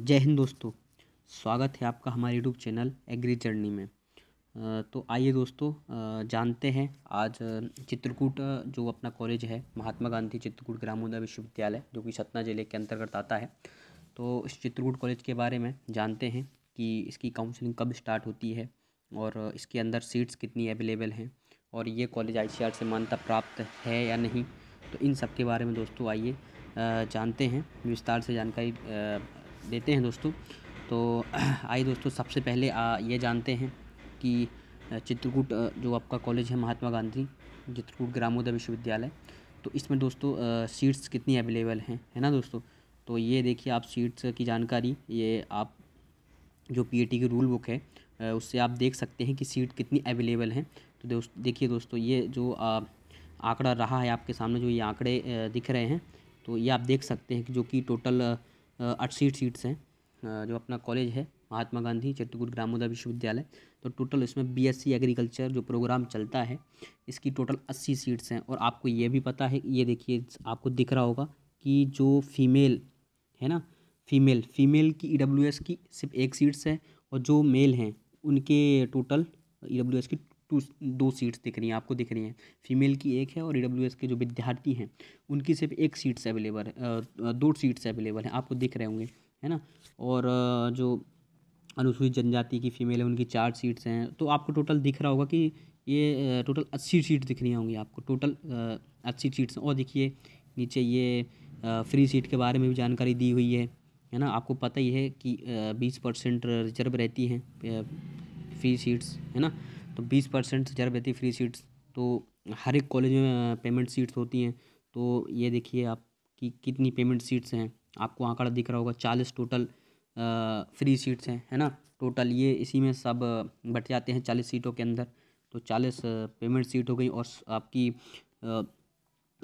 जय हिंद दोस्तों स्वागत है आपका हमारे यूट्यूब चैनल एग्री जर्नी में तो आइए दोस्तों जानते हैं आज चित्रकूट जो अपना कॉलेज है महात्मा गांधी चित्रकूट ग्रामोदय विश्वविद्यालय जो कि सतना ज़िले के अंतर्गत आता है तो इस चित्रकूट कॉलेज के बारे में जानते हैं कि इसकी काउंसलिंग कब स्टार्ट होती है और इसके अंदर सीट्स कितनी अवेलेबल हैं और ये कॉलेज आई से मान्यता प्राप्त है या नहीं तो इन सब के बारे में दोस्तों आइए जानते हैं विस्तार से जानकारी देते हैं दोस्तों तो आइए दोस्तों सबसे पहले आ, ये जानते हैं कि चित्रकूट जो आपका कॉलेज है महात्मा गांधी चित्रकूट ग्रामोदय विश्वविद्यालय तो इसमें दोस्तों सीट्स कितनी अवेलेबल हैं है ना दोस्तों तो ये देखिए आप सीट्स की जानकारी ये आप जो पी की रूल बुक है उससे आप देख सकते हैं कि सीट कितनी अवेलेबल हैं तो दोस्त देखिए दोस्तों ये जो आंकड़ा रहा है आपके सामने जो ये आंकड़े दिख रहे हैं तो ये आप देख सकते हैं कि जो कि टोटल अड़सठ सीट्स हैं जो अपना कॉलेज है महात्मा गांधी चित्रकूट ग्रामोदय विश्वविद्यालय तो टोटल इसमें बीएससी एग्रीकल्चर जो प्रोग्राम चलता है इसकी टोटल अस्सी सीट्स हैं और आपको ये भी पता है ये देखिए आपको दिख रहा होगा कि जो फीमेल है ना फीमेल फीमेल की ई e की सिर्फ एक सीट्स है और जो मेल हैं उनके टोटल ई e की टू दो सीट्स दिख रही हैं आपको दिख रही हैं फीमेल की एक है और ई के जो विद्यार्थी हैं उनकी सिर्फ एक सीट्स अवेलेबल है दो सीट्स अवेलेबल हैं आपको दिख रहे होंगे है ना और जो अनुसूचित जनजाति की फीमेल है उनकी चार सीट्स हैं तो आपको टोटल दिख रहा होगा कि ये टोटल अस्सी सीट दिख रही होंगी आपको टोटल अस्सी सीट्स और देखिए नीचे ये फ्री सीट के बारे में भी जानकारी दी हुई है है ना आपको पता ही है कि बीस परसेंट रिजर्व रहती हैं फ्री सीट्स है ना तो बीस परसेंट से ज़्यादा रहती है फ्री सीट्स तो हर एक कॉलेज में पेमेंट सीट्स होती हैं तो ये देखिए कि कितनी पेमेंट सीट्स हैं आपको आंकड़ा दिख रहा होगा चालीस टोटल फ्री सीट्स हैं है ना टोटल ये इसी में सब बट जाते हैं चालीस सीटों के अंदर तो चालीस पेमेंट सीट हो गई और आपकी आ,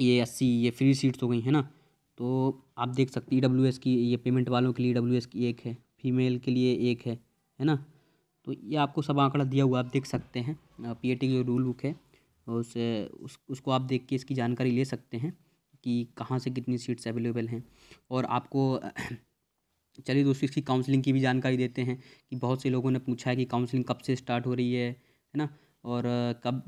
ये अस्सी ये फ्री सीट्स हो गई है ना तो आप देख सकते ई डब्ल्यू एस की ये पेमेंट वालों के लिए ई डब्ल्यू एस की एक है फीमेल के लिए एक है है ना तो ये आपको सब आंकड़ा दिया हुआ आप देख सकते हैं पी की जो रूल बुक है उस, उस उसको आप देख के इसकी जानकारी ले सकते हैं कि कहाँ से कितनी सीट्स अवेलेबल हैं और आपको चलिए दोस्तों इसकी काउंसलिंग की भी जानकारी देते हैं कि बहुत से लोगों ने पूछा है कि काउंसलिंग कब से स्टार्ट हो रही है है ना और कब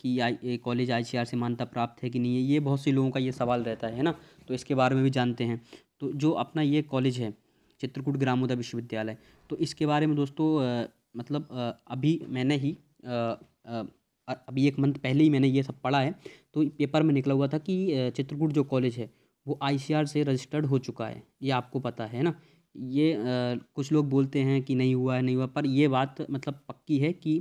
कि आई कॉलेज आई से मान्यता प्राप्त है कि नहीं है ये बहुत से लोगों का ये सवाल रहता है ना तो इसके बारे में भी जानते हैं तो जो अपना ये कॉलेज है चित्रकूट ग्रामोदय विश्वविद्यालय तो इसके बारे में दोस्तों मतलब अभी मैंने ही अभी एक मंथ पहले ही मैंने ये सब पढ़ा है तो पेपर में निकला हुआ था कि चित्रकूट जो कॉलेज है वो आई से रजिस्टर्ड हो चुका है ये आपको पता है ना ये कुछ लोग बोलते हैं कि नहीं हुआ है नहीं हुआ पर ये बात मतलब पक्की है कि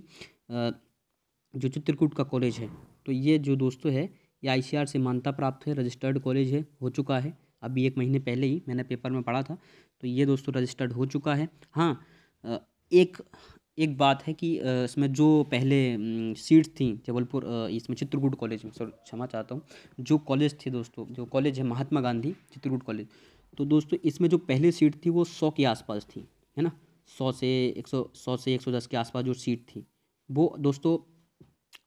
जो चित्रकूट का कॉलेज है तो ये जो दोस्तों है ये आई से मान्यता प्राप्त है रजिस्टर्ड कॉलेज है हो चुका है अभी एक महीने पहले ही मैंने पेपर में पढ़ा था तो ये दोस्तों रजिस्टर्ड हो चुका है हाँ एक एक बात है कि इसमें जो पहले सीट्स थी जबलपुर इसमें चित्रकूट कॉलेज में सर क्षमा चाहता हूँ जो कॉलेज थे दोस्तों जो कॉलेज है महात्मा गांधी चित्रकूट कॉलेज तो दोस्तों इसमें जो पहले सीट थी वो सौ के आसपास थी है ना सौ से एक सौ सौ से एक सौ दस के आसपास जो सीट थी वो दोस्तों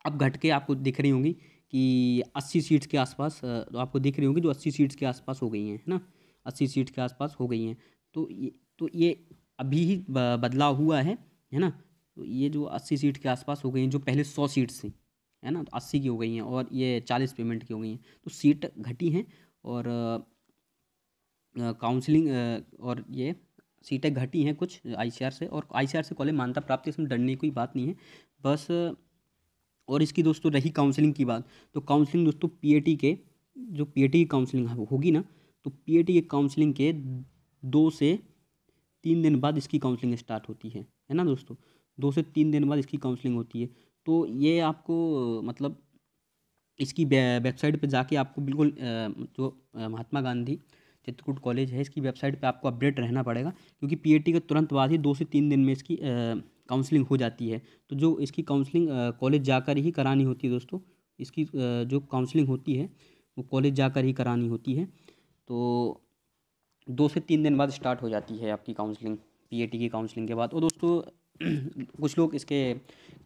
अब घट के आपको दिख रही होंगी कि अस्सी सीट्स के आसपास तो आपको दिख रही होंगी जो अस्सी सीट्स के आसपास हो गई हैं है ना अस्सी सीट के आसपास हो गई हैं तो ये तो ये अभी ही बदलाव हुआ है है ना तो ये जो अस्सी सीट के आसपास हो गई हैं जो पहले सौ सीट थी है ना तो अस्सी की हो गई हैं और ये चालीस पेमेंट की हो गई हैं तो सीट घटी हैं और काउंसलिंग और ये सीटें घटी हैं कुछ आईसीआर से और आईसीआर से कॉलेज मान्यता प्राप्त इसमें डरने की बात नहीं है बस और इसकी दोस्तों रही काउंसलिंग की बात तो काउंसलिंग दोस्तों पीएटी के जो पीएटी की काउंसलिंग होगी ना तो पीएटी के काउंसलिंग के दो से तीन दिन बाद इसकी काउंसलिंग स्टार्ट होती है है ना दोस्तों दो से तीन दिन बाद इसकी काउंसलिंग होती है तो ये आपको मतलब इसकी वेबसाइट पे जाके आपको बिल्कुल जो महात्मा गांधी चित्रकूट कॉलेज है इसकी वेबसाइट पे आपको अपडेट रहना पड़ेगा क्योंकि पीएटी के तुरंत बाद ही दो से तीन दिन में इसकी काउंसलिंग हो जाती है तो जो इसकी काउंसलिंग कॉलेज जाकर ही करानी होती है दोस्तों इसकी जो काउंसलिंग होती है वो कॉलेज जाकर ही करानी होती है तो दो से तीन दिन बाद स्टार्ट हो जाती है आपकी काउंसलिंग पीएटी की काउंसलिंग के बाद और दोस्तों कुछ लोग इसके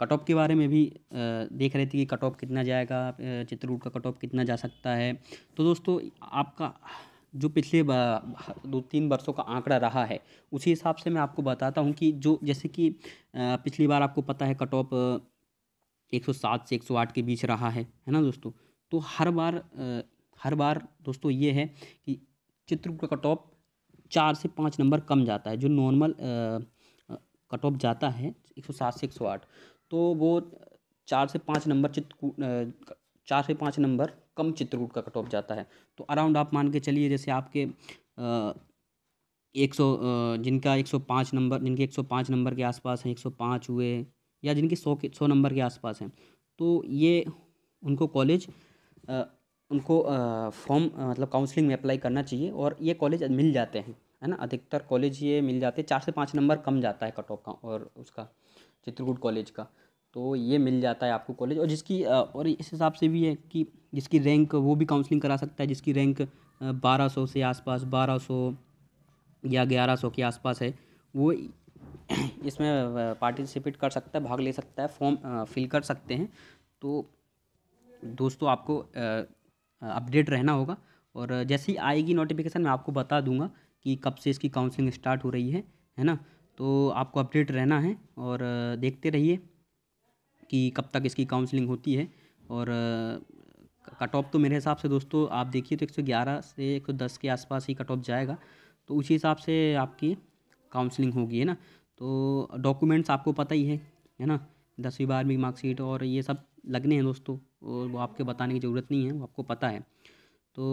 कट ऑफ के बारे में भी देख रहे थे कि कट ऑफ कितना जाएगा चित्रकूट का कट ऑफ कितना जा सकता है तो दोस्तों आपका जो पिछले दो तीन वर्षों का आंकड़ा रहा है उसी हिसाब से मैं आपको बताता हूँ कि जो जैसे कि पिछली बार आपको पता है कट ऑफ एक सौ सात से एक सौ आठ के बीच रहा है है ना दोस्तों तो हर बार हर बार दोस्तों ये है कि चित्रकूट का कट ऑफ चार से पाँच नंबर कम जाता है जो नॉर्मल कट ऑफ जाता है एक सौ सात से एक सौ आठ तो वो चार से पाँच नंबर चित्रकूट चार से पाँच नंबर कम चित्रकूट का कट ऑफ जाता है तो अराउंड आप मान के चलिए जैसे आपके एक सौ जिनका एक सौ पाँच नंबर जिनके एक सौ पाँच नंबर के आसपास हैं एक सौ पाँच हुए या जिनके सौ के सौ नंबर के आसपास हैं तो ये उनको कॉलेज उनको फॉर्म मतलब काउंसलिंग में अप्लाई करना चाहिए और ये कॉलेज मिल जाते हैं है ना अधिकतर कॉलेज ये मिल जाते हैं चार से पाँच नंबर कम जाता है कट ऑफ का और उसका चित्रकूट कॉलेज का तो ये मिल जाता है आपको कॉलेज और जिसकी और इस हिसाब से भी है कि जिसकी रैंक वो भी काउंसलिंग करा सकता है जिसकी रैंक बारह सौ से आसपास बारह सौ या ग्यारह सौ के आसपास है वो इसमें पार्टिसिपेट कर सकता है भाग ले सकता है फॉर्म फिल कर सकते हैं तो दोस्तों आपको अपडेट रहना होगा और जैसे ही आएगी नोटिफिकेशन मैं आपको बता दूंगा कि कब से इसकी काउंसलिंग स्टार्ट हो रही है है ना तो आपको अपडेट रहना है और देखते रहिए कि कब तक इसकी काउंसलिंग होती है और कट ऑफ तो मेरे हिसाब से दोस्तों आप देखिए तो 111 से 110 के आसपास ही कट ऑफ जाएगा तो उसी हिसाब से आपकी काउंसलिंग होगी है ना तो डॉक्यूमेंट्स आपको पता ही है है ना दसवीं बारहवीं मार्कशीट और ये सब लगने हैं दोस्तों और वो आपके बताने की ज़रूरत नहीं है वो आपको पता है तो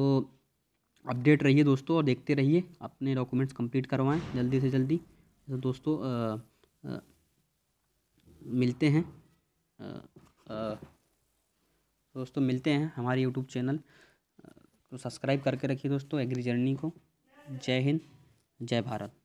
अपडेट रहिए दोस्तों और देखते रहिए अपने डॉक्यूमेंट्स कंप्लीट करवाएं जल्दी से जल्दी तो दोस्तों आ, आ, मिलते हैं आ, दोस्तों मिलते हैं हमारे यूट्यूब चैनल तो सब्सक्राइब करके रखिए दोस्तों एग्री जर्नी को जय हिंद जय भारत